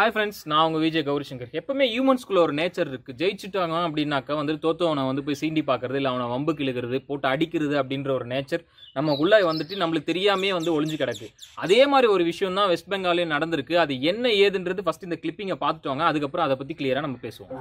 hi friends நான் உங்கள் விஜய் கௌரிசங்கர் எப்பவுமே ஹியூமன்ஸ்குள்ள ஒரு நேச்சர் இருக்குது ஜெயிச்சுட்டாங்க அப்படின்னாக்கா வந்து தோத்தவனை வந்து போய் சீண்டி பார்க்கறது இல்லை அவனை வம்பு இழுக்கிறது போட்டு அடிக்கிறது அப்படின்ற ஒரு நேச்சர் நம்ம உள்ளே வந்துட்டு நம்மளுக்கு தெரியாமே வந்து ஒளிஞ்சு கிடக்கு அதே மாதிரி ஒரு விஷயம் தான் வெஸ்ட் பெங்காலையும் நடந்திருக்கு அது என்ன ஏதுன்றது ஃபஸ்ட் இந்த கிளிப்பிங்கை வாங்க அதுக்கப்புறம் அதை பற்றி கிளியராக நம்ம பேசுவோம்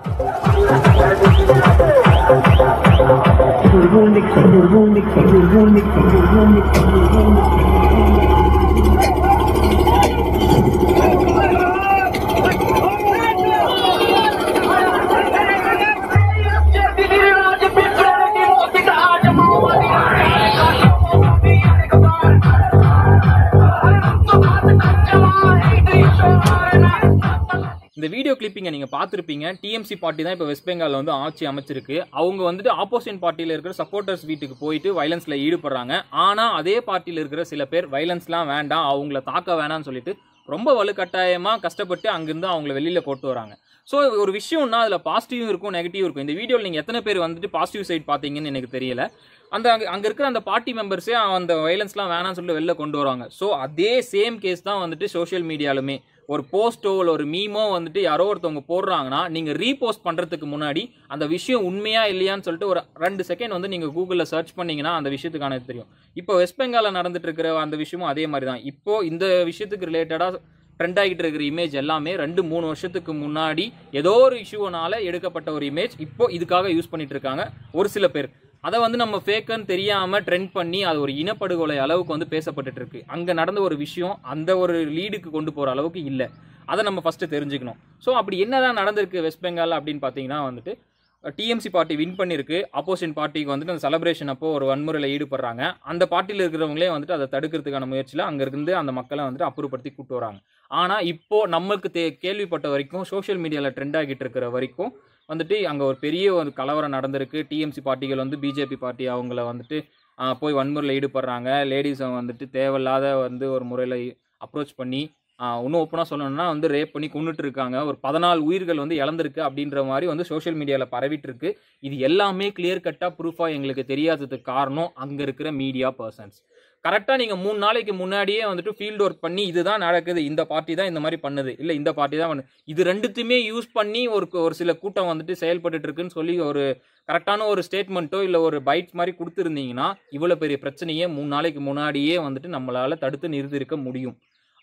பார்த்துருப்பீங்க நீங்கள் பார்த்துருப்பீங்க டிஎம்சி பார்ட்டி தான் இப்போ வெஸ்ட் பெங்காலில் வந்து ஆட்சி அமைச்சிருக்கு அவங்க வந்துட்டு ஆப்போசிட் பார்ட்டியில் இருக்கிற சப்போர்ட்டர்ஸ் வீட்டுக்கு போயிட்டு வைலன்ஸில் ஈடுபடுறாங்க ஆனால் அதே பார்ட்டியில் இருக்கிற சில பேர் வயலன்ஸ்லாம் வேண்டாம் அவங்கள தாக்க வேணாம்னு சொல்லிட்டு ரொம்ப வலுக்கட்டாயமாக கஷ்டப்பட்டு அங்கேருந்து அவங்கள வெளியில் கொட்டு வராங்க ஸோ ஒரு விஷயம்னா அதில் பாசிட்டிவும் இருக்கும் நெகட்டிவ் இருக்கும் இந்த வீடியோவில் நீங்கள் எத்தனை பேர் வந்துட்டு பாசிட்டிவ் சைட் பார்த்தீங்கன்னு எனக்கு தெரியல அந்த அங்கே அங்கே இருக்கிற அந்த பார்ட்டி மெம்பர்ஸே அந்த வைலன்ஸ்லாம் வேணாம்னு சொல்லிட்டு வெளில கொண்டு வருவாங்க ஸோ அதே சேம் கேஸ் தான் வந்துட்டு சோஷியல் மீடியாலுமே ஒரு போஸ்ட்டோ இல்லை ஒரு மீமோ வந்துட்டு யாரோ ஒருத்தவங்க போடுறாங்கன்னா நீங்கள் ரீபோஸ்ட் பண்ணுறதுக்கு முன்னாடி அந்த விஷயம் உண்மையா இல்லையான்னு சொல்லிட்டு ஒரு ரெண்டு செகண்ட் வந்து நீங்கள் கூகுளில் சர்ச் பண்ணிங்கன்னா அந்த விஷயத்துக்கான தெரியும் இப்போ வெஸ்ட் பெங்காலில் நடந்துட்டு இருக்கிற அந்த விஷயமும் அதே மாதிரி தான் இப்போது இந்த விஷயத்துக்கு ரிலேட்டடாக ட்ரெண்ட் ஆகிட்டு இருக்கிற இமேஜ் எல்லாமே ரெண்டு மூணு வருஷத்துக்கு முன்னாடி ஏதோ ஒரு இஷ்யூனால எடுக்கப்பட்ட ஒரு இமேஜ் இப்போ இதுக்காக யூஸ் பண்ணிட்டு இருக்காங்க ஒரு சில பேர் அதை வந்து நம்ம ஃபேக்குன்னு தெரியாமல் ட்ரெண்ட் பண்ணி அது ஒரு இனப்படுகொலை அளவுக்கு வந்து பேசப்பட்டு இருக்கு அங்கே நடந்த ஒரு விஷயம் அந்த ஒரு லீடுக்கு கொண்டு போகிற அளவுக்கு இல்லை அதை நம்ம ஃபஸ்ட்டு தெரிஞ்சுக்கணும் ஸோ அப்படி என்னதான் நடந்திருக்கு வெஸ்ட் பெங்கால் அப்படின்னு பார்த்தீங்கன்னா வந்துட்டு டிஎம்சி பார்ட்டி வின் பண்ணியிருக்கு ஆப்போசிட் பார்ட்டிக்கு வந்துட்டு அந்த செலப்ரேஷன் அப்போ ஒரு வன்முறையில் ஈடுபடுறாங்க அந்த பார்ட்டியில் இருக்கிறவங்களே வந்துட்டு அதை தடுக்கிறதுக்கான முயற்சியில் அங்கே இருந்து அந்த மக்களை வந்துட்டு அப்புறப்படுத்தி கூப்பிட்டு வராங்க ஆனால் இப்போது நம்மளுக்கு தே கேள்விப்பட்ட வரைக்கும் சோஷியல் மீடியாவில் ட்ரெண்ட் ஆகிட்டு இருக்கிற வரைக்கும் வந்துட்டு அங்கே ஒரு பெரிய ஒரு கலவரம் நடந்திருக்கு டிஎம்சி பார்ட்டிகள் வந்து பிஜேபி பார்ட்டி அவங்கள வந்துட்டு போய் வன்முறையில் ஈடுபடுறாங்க லேடிஸை வந்துட்டு தேவையில்லாத வந்து ஒரு முறையில் அப்ரோச் பண்ணி இன்னும் ஓப்பனாக சொல்லணும்னா வந்து ரேப் பண்ணி கொண்டுட்டு இருக்காங்க ஒரு பதினாலு உயிர்கள் வந்து இழந்திருக்கு அப்படின்ற மாதிரி வந்து சோஷியல் மீடியாவில் பரவிட்டு இருக்கு இது எல்லாமே கிளியர் கட்டாக ப்ரூஃபாக எங்களுக்கு தெரியாததுக்கு காரணம் அங்கே இருக்கிற மீடியா பர்சன்ஸ் கரெக்டாக நீங்கள் மூணு நாளைக்கு முன்னாடியே வந்துட்டு ஃபீல்டு ஒர்க் பண்ணி இதுதான் நடக்குது இந்த பார்ட்டி தான் இந்த மாதிரி பண்ணுது இல்லை இந்த பார்ட்டி தான் பண்ணுது இது ரெண்டுத்தையுமே யூஸ் பண்ணி ஒரு ஒரு சில கூட்டம் வந்துட்டு செயல்பட்டு இருக்குன்னு சொல்லி ஒரு கரெக்டான ஒரு ஸ்டேட்மெண்ட்டோ இல்லை ஒரு பைட் மாதிரி கொடுத்துருந்தீங்கன்னா இவ்வளோ பெரிய பிரச்சனையே மூணு நாளைக்கு முன்னாடியே வந்துட்டு நம்மளால் தடுத்து நிறுத்திருக்க முடியும்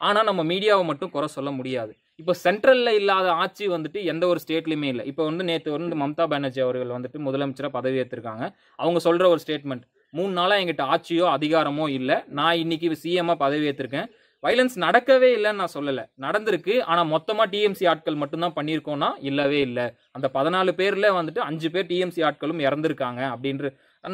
ஆனால் நம்ம மீடியாவை மட்டும் குறை சொல்ல முடியாது இப்போ சென்ட்ரலில் இல்லாத ஆட்சி வந்துட்டு எந்த ஒரு ஸ்டேட்லையுமே இல்லை இப்போ வந்து நேற்று வந்து மம்தா பானர்ஜி அவர்கள் வந்துட்டு முதலமைச்சராக பதவி ஏற்றிருக்காங்க அவங்க சொல்கிற ஒரு ஸ்டேட்மெண்ட் மூணு நாளாக எங்கிட்ட ஆட்சியோ அதிகாரமோ இல்லை நான் இன்னைக்கு சிஎம்மாக பதவி ஏற்றிருக்கேன் வைலன்ஸ் நடக்கவே இல்லைன்னு நான் சொல்லலை நடந்திருக்கு ஆனால் மொத்தமாக டிஎம்சி ஆட்கள் மட்டும்தான் பண்ணியிருக்கோன்னா இல்லவே இல்லை அந்த பதினாலு பேரில் வந்துட்டு அஞ்சு பேர் டிஎம்சி ஆட்களும் இறந்துருக்காங்க அப்படின்ட்டு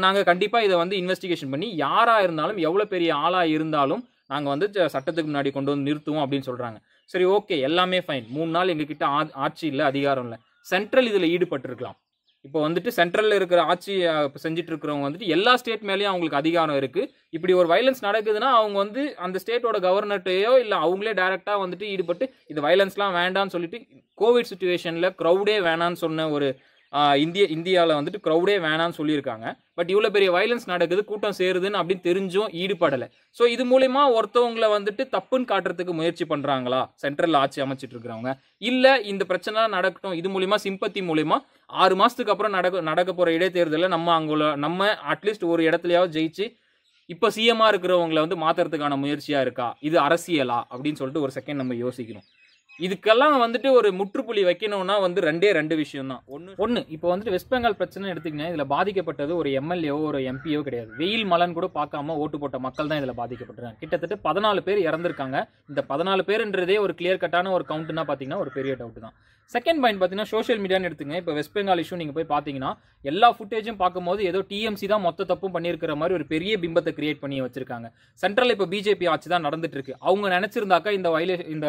நாங்கள் கண்டிப்பாக இதை வந்து இன்வெஸ்டிகேஷன் பண்ணி யாராக இருந்தாலும் எவ்வளோ பெரிய ஆளாக இருந்தாலும் நாங்கள் வந்து சட்டத்துக்கு முன்னாடி கொண்டு வந்து நிறுத்துவோம் அப்படின்னு சொல்கிறாங்க சரி ஓகே எல்லாமே ஃபைன் மூணு நாள் எங்ககிட்ட ஆ ஆட்சி இல்லை அதிகாரம் இல்லை சென்ட்ரல் இதில் ஈடுபட்டிருக்கலாம் இப்போ வந்துட்டு சென்ட்ரலில் இருக்கிற ஆட்சி செஞ்சுட்டு இருக்கிறவங்க வந்துட்டு எல்லா ஸ்டேட் மேலேயும் அவங்களுக்கு அதிகாரம் இருக்குது இப்படி ஒரு வயலன்ஸ் நடக்குதுன்னா அவங்க வந்து அந்த ஸ்டேட்டோட கவர்னர்ட்டையோ இல்லை அவங்களே டைரெக்டாக வந்துட்டு ஈடுபட்டு இது வயலன்ஸ்லாம் வேண்டான்னு சொல்லிட்டு கோவிட் சுச்சுவேஷனில் க்ரௌடே வேணான்னு சொன்ன ஒரு இந்திய இந்தியாவில் வந்துட்டு க்ரௌடே வேணான்னு சொல்லியிருக்காங்க பட் இவ்வளோ பெரிய வயலன்ஸ் நடக்குது கூட்டம் சேருதுன்னு அப்படின்னு தெரிஞ்சும் ஈடுபடலை ஸோ இது மூலயமா ஒருத்தவங்களை வந்துட்டு தப்புன்னு காட்டுறதுக்கு முயற்சி பண்ணுறாங்களா சென்ட்ரல் ஆட்சி அமைச்சிட்டு இருக்கிறவங்க இல்லை இந்த பிரச்சனை நடக்கட்டும் இது மூலிமா சிம்பத்தி மூலிமா ஆறு மாதத்துக்கு அப்புறம் நடக்க நடக்க போகிற இடைத்தேர்தலில் நம்ம அங்கே நம்ம அட்லீஸ்ட் ஒரு இடத்துலையாவது ஜெயிச்சு இப்போ சிஎம்மாக இருக்கிறவங்களை வந்து மாற்றுறதுக்கான முயற்சியாக இருக்கா இது அரசியலா அப்படின்னு சொல்லிட்டு ஒரு செகண்ட் நம்ம யோசிக்கணும் இதுக்கெல்லாம் வந்துட்டு ஒரு முற்றுப்புள்ளி வைக்கணும்னா வந்து ரெண்டே ரெண்டு விஷயம் தான் ஒன்று ஒன்று இப்போ வந்துட்டு வெஸ்ட் பெங்கால் பிரச்சனை எடுத்திங்கன்னா இதில் பாதிக்கப்பட்டது ஒரு எம்எல்ஏவோ ஒரு எம்பியோ கிடையாது வெயில் மலன் கூட பார்க்காம ஓட்டு போட்ட மக்கள் தான் இதில் பாதிக்கப்பட்டிருக்காங்க கிட்டத்தட்ட பதினாலு பேர் இறந்துருக்காங்க இந்த பதினாலு பேருன்றதே ஒரு கிளியர் கட்டான ஒரு கவுண்ட்னா பார்த்தீங்கன்னா ஒரு பெரிய டவுட் தான் செகண்ட் பாயிண்ட் பார்த்தீங்கன்னா சோஷியல் மீடியான்னு எடுத்துங்க இப்போ வெஸ்ட் பெங்கால் இஷ்யூ நீங்கள் போய் பார்த்தீங்கன்னா எல்லா ஃபுட்டேஜும் பார்க்கும்போது ஏதோ டிஎம்சி தான் மொத்த தப்பும் பண்ணியிருக்கிற மாதிரி ஒரு பெரிய பிம்பத்தை கிரியேட் பண்ணி வச்சிருக்காங்க சென்ட்ரல் இப்போ பிஜேபி ஆட்சி தான் நடந்துட்டு இருக்கு அவங்க நினைச்சிருந்தாக்கா இந்த வயலே இந்த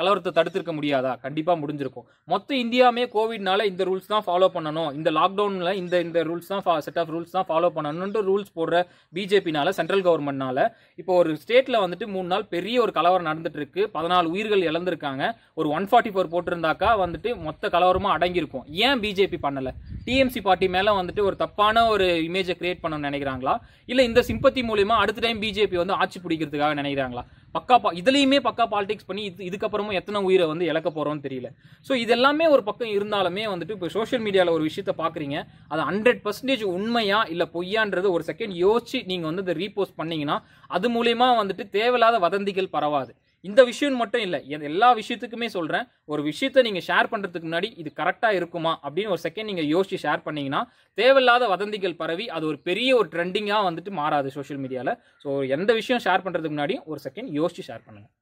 கலவரத்தை தடுத்திருக்க முடியாதா கண்டிப்பாக முடிஞ்சிருக்கும் மொத்த இந்தியாவுமே கோவிட்னால இந்த ரூல்ஸ் தான் ஃபாலோ பண்ணணும் இந்த லாக்டவுனில் இந்த இந்த ரூல்ஸ் தான் செட் ஆஃப் ரூல்ஸ் தான் ஃபாலோ பண்ணணுன்ற ரூல்ஸ் போடுற பிஜேபினால சென்ட்ரல் கவர்மெண்ட்னால இப்போ ஒரு ஸ்டேட்டில் வந்துட்டு மூணு நாள் பெரிய ஒரு கலவரம் நடந்துட்டு இருக்கு பதினாலு உயிர்கள் இழந்திருக்காங்க ஒரு ஒன் ஃபார்ட்டி ஃபோர் போட்டிருந்தாக்கா வந்துட்டு மொத்த கலவரமாக அடங்கியிருக்கும் ஏன் பிஜேபி பண்ணலை டிஎம்சி பார்ட்டி மேலே வந்துட்டு ஒரு தப்பான ஒரு இமேஜை கிரியேட் பண்ணணும்னு நினைக்கிறாங்களா இல்லை இந்த சிம்பத்தி மூலியமா அடுத்த டைம் பிஜேபி வந்து ஆட்சி பிடிக்கிறதுக்காக நினைக்கிறாங்களா பக்கா பா இதுலேயுமே பக்கா பாலிடிக்ஸ் பண்ணி இது இதுக்கப்புறமும் எத்தனை உயிரை வந்து இழக்க போகிறோம்னு தெரியல ஸோ இதெல்லாமே ஒரு பக்கம் இருந்தாலுமே வந்துட்டு இப்போ சோஷியல் மீடியாவில் ஒரு விஷயத்த பார்க்குறீங்க அது ஹண்ட்ரட் பர்சன்டேஜ் உண்மையா இல்லை பொய்யான்றது ஒரு செகண்ட் யோசிச்சு நீங்கள் வந்து இதை ரீபோஸ்ட் பண்ணீங்கன்னா அது மூலயமா வந்துட்டு தேவையில்லாத வதந்திகள் பரவாது இந்த விஷயம் மட்டும் இல்லை எல்லா விஷயத்துக்குமே சொல்கிறேன் ஒரு விஷயத்தை நீங்கள் ஷேர் பண்ணுறதுக்கு முன்னாடி இது கரெக்டாக இருக்குமா அப்படின்னு ஒரு செகண்ட் நீங்கள் யோசிச்சு ஷேர் பண்ணிங்கன்னா தேவையில்லாத வதந்திகள் பரவி அது ஒரு பெரிய ஒரு ட்ரெண்டிங்காக வந்துட்டு மாறாது சோஷியல் மீடியாவில் ஸோ எந்த விஷயம் ஷேர் பண்ணுறதுக்கு முன்னாடி ஒரு செகண்ட் யோசிச்சு ஷேர் பண்ணுங்கள்